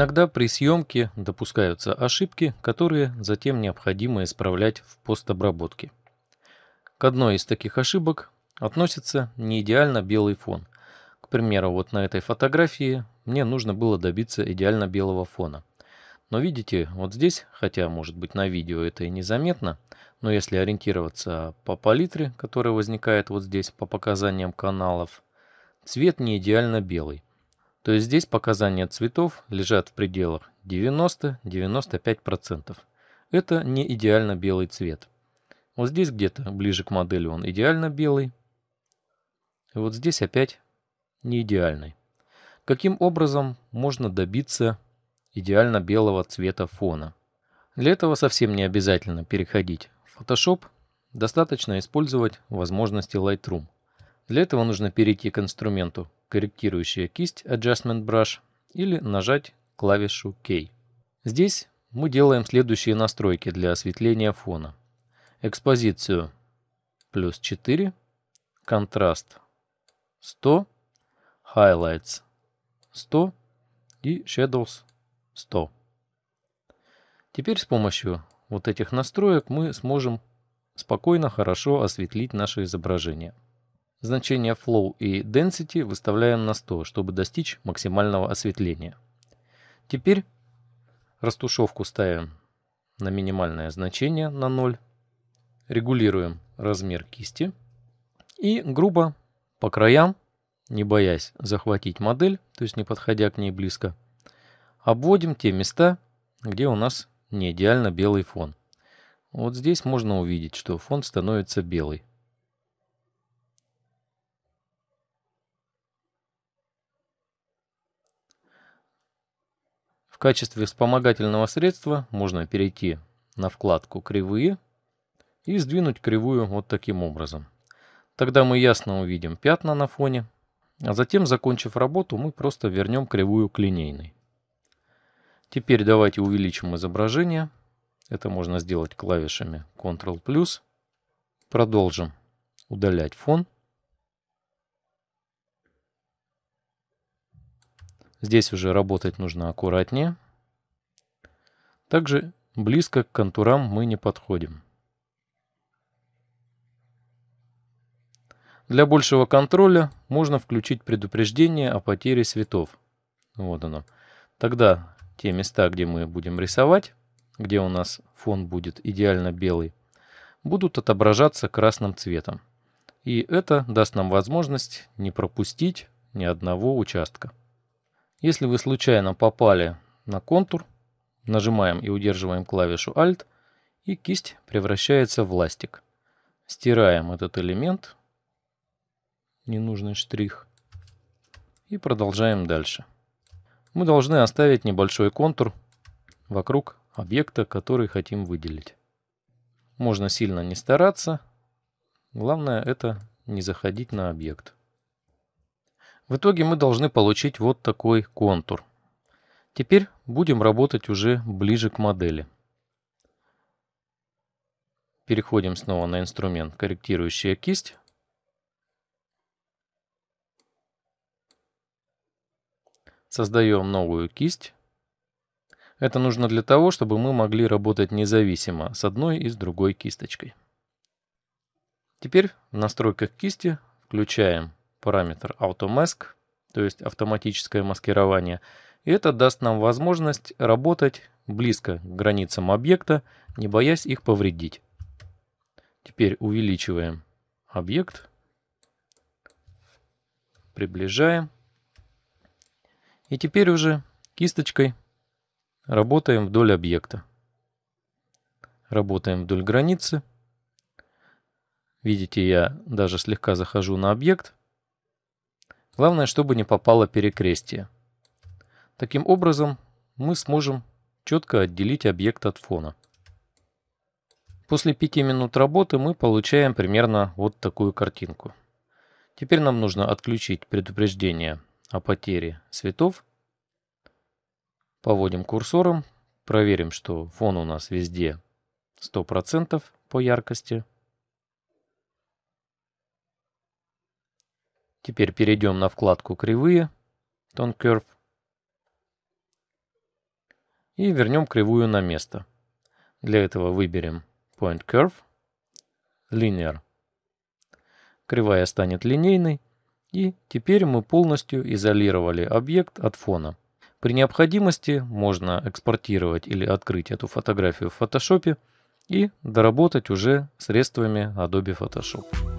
Иногда при съемке допускаются ошибки, которые затем необходимо исправлять в постобработке. К одной из таких ошибок относится не идеально белый фон. К примеру, вот на этой фотографии мне нужно было добиться идеально белого фона. Но видите, вот здесь, хотя может быть на видео это и незаметно, но если ориентироваться по палитре, которая возникает вот здесь по показаниям каналов, цвет не идеально белый. То есть здесь показания цветов лежат в пределах 90-95%. Это не идеально белый цвет. Вот здесь где-то ближе к модели он идеально белый. Вот здесь опять не идеальный. Каким образом можно добиться идеально белого цвета фона? Для этого совсем не обязательно переходить в Photoshop. Достаточно использовать возможности Lightroom. Для этого нужно перейти к инструменту корректирующая кисть Adjustment Brush или нажать клавишу K. Здесь мы делаем следующие настройки для осветления фона. Экспозицию плюс 4, контраст 100, highlights 100 и shadows 100. Теперь с помощью вот этих настроек мы сможем спокойно, хорошо осветлить наше изображение. Значения Flow и Density выставляем на 100, чтобы достичь максимального осветления. Теперь растушевку ставим на минимальное значение на 0. Регулируем размер кисти. И грубо по краям, не боясь захватить модель, то есть не подходя к ней близко, обводим те места, где у нас не идеально белый фон. Вот здесь можно увидеть, что фон становится белый. качестве вспомогательного средства можно перейти на вкладку «Кривые» и сдвинуть кривую вот таким образом. Тогда мы ясно увидим пятна на фоне, а затем, закончив работу, мы просто вернем кривую к линейной. Теперь давайте увеличим изображение. Это можно сделать клавишами Ctrl+. Продолжим удалять фон. Здесь уже работать нужно аккуратнее. Также близко к контурам мы не подходим. Для большего контроля можно включить предупреждение о потере цветов. Вот оно. Тогда те места, где мы будем рисовать, где у нас фон будет идеально белый, будут отображаться красным цветом. И это даст нам возможность не пропустить ни одного участка. Если вы случайно попали на контур, нажимаем и удерживаем клавишу Alt, и кисть превращается в ластик. Стираем этот элемент, ненужный штрих, и продолжаем дальше. Мы должны оставить небольшой контур вокруг объекта, который хотим выделить. Можно сильно не стараться, главное это не заходить на объект. В итоге мы должны получить вот такой контур. Теперь будем работать уже ближе к модели. Переходим снова на инструмент «Корректирующая кисть». Создаем новую кисть. Это нужно для того, чтобы мы могли работать независимо с одной и с другой кисточкой. Теперь в настройках кисти включаем параметр AutoMask, то есть автоматическое маскирование. И это даст нам возможность работать близко к границам объекта, не боясь их повредить. Теперь увеличиваем объект, приближаем. И теперь уже кисточкой работаем вдоль объекта. Работаем вдоль границы. Видите, я даже слегка захожу на объект. Главное, чтобы не попало перекрестие. Таким образом, мы сможем четко отделить объект от фона. После 5 минут работы мы получаем примерно вот такую картинку. Теперь нам нужно отключить предупреждение о потере цветов. Поводим курсором, проверим, что фон у нас везде 100% по яркости. Теперь перейдем на вкладку «Кривые» Tone Curve и вернем кривую на место. Для этого выберем Point Curve, Linear. Кривая станет линейной, и теперь мы полностью изолировали объект от фона. При необходимости можно экспортировать или открыть эту фотографию в Photoshop и доработать уже средствами Adobe Photoshop.